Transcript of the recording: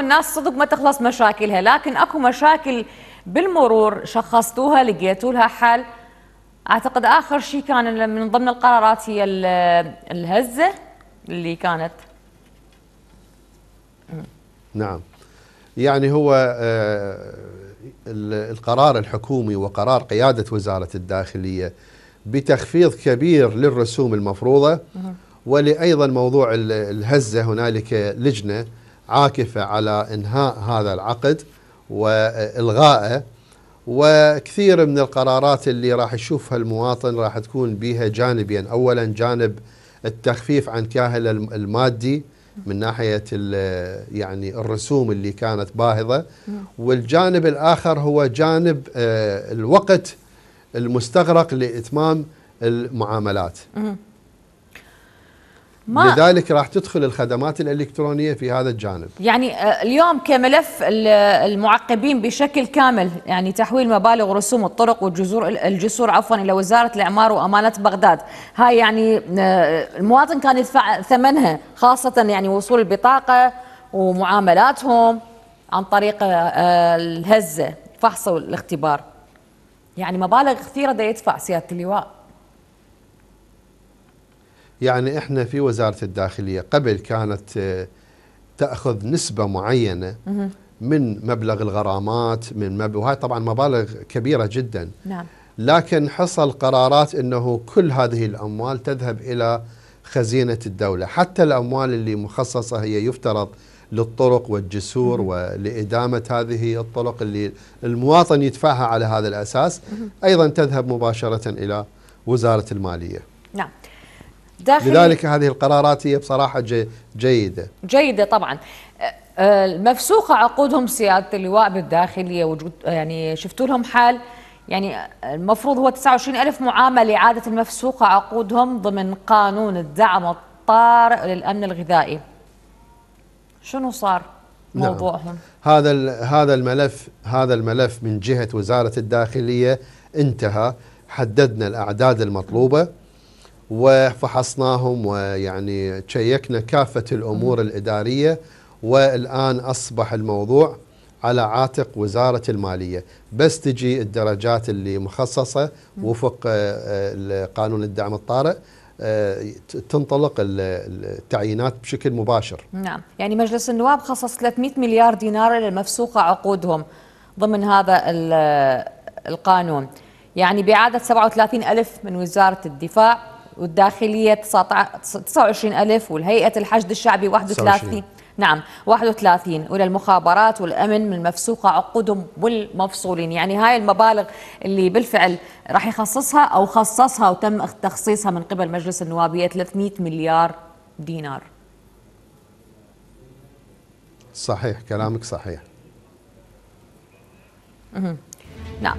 الناس صدق ما تخلص مشاكلها لكن اكو مشاكل بالمرور شخصتوها لقيتوا لها حل اعتقد اخر شيء كان من ضمن القرارات هي الهزه اللي كانت نعم يعني هو آه، القرار الحكومي وقرار قياده وزاره الداخليه بتخفيض كبير للرسوم المفروضه ولايضا موضوع الهزه هنالك لجنه عاكفة على إنهاء هذا العقد وإلغائه وكثير من القرارات اللي راح يشوفها المواطن راح تكون بها جانبين أولا جانب التخفيف عن كاهل المادي من ناحية يعني الرسوم اللي كانت باهظة والجانب الآخر هو جانب آه، الوقت المستغرق لإتمام المعاملات ما لذلك راح تدخل الخدمات الالكترونيه في هذا الجانب. يعني آه، اليوم كملف المعقبين بشكل كامل يعني تحويل مبالغ رسوم الطرق والجسور الجسور عفوا الى وزاره الاعمار وامانه بغداد، هاي يعني آه، المواطن كان يدفع ثمنها خاصه يعني وصول البطاقه ومعاملاتهم عن طريق آه، الهزه فحص الاختبار. يعني مبالغ كثيره دا يدفع سياده اللواء. يعني احنا في وزاره الداخليه قبل كانت آه، تاخذ نسبه معينه من مبلغ الغرامات من مب... وهي طبعا مبالغ كبيره جدا نعم لكن حصل قرارات انه كل هذه الاموال تذهب الى خزينه الدوله، حتى الاموال اللي مخصصه هي يفترض للطرق والجسور ولادامه هذه الطرق اللي المواطن يدفعها على هذا الاساس ايضا تذهب مباشره الى وزاره الماليه. نعم. داخل لذلك هذه القرارات هي بصراحة جي جيدة جيدة طبعا أه، أه، مفسوخة عقودهم سيادة اللواء بالداخلية وجود يعني شفتوا لهم حال يعني المفروض هو 29 ألف معاملة عادة المفسوقة عقودهم ضمن قانون الدعم الطارئ للأمن الغذائي شنو صار نعم. موضوعهم نعم. هذا هذا الملف هذا الملف من جهة وزارة الداخلية انتهى حددنا الأعداد المطلوبة وفحصناهم ويعني شيكنا كافة الأمور الإدارية والآن أصبح الموضوع على عاتق وزارة المالية بس تجي الدرجات اللي مخصصة وفق آه، آه، قانون الدعم الطارئ آه، تنطلق التعيينات بشكل مباشر نعم يعني مجلس النواب خصص 300 مليار دينار للمفسوقة عقودهم ضمن هذا القانون يعني بإعادة 37 ألف من وزارة الدفاع والداخلية 29 ألف والهيئة الحشد الشعبي 31 نعم 31 وللمخابرات والأمن من المفسوقة عقودهم والمفصولين يعني هاي المبالغ اللي بالفعل راح يخصصها أو خصصها وتم تخصيصها من قبل مجلس النواب هي 300 مليار دينار صحيح كلامك صحيح نعم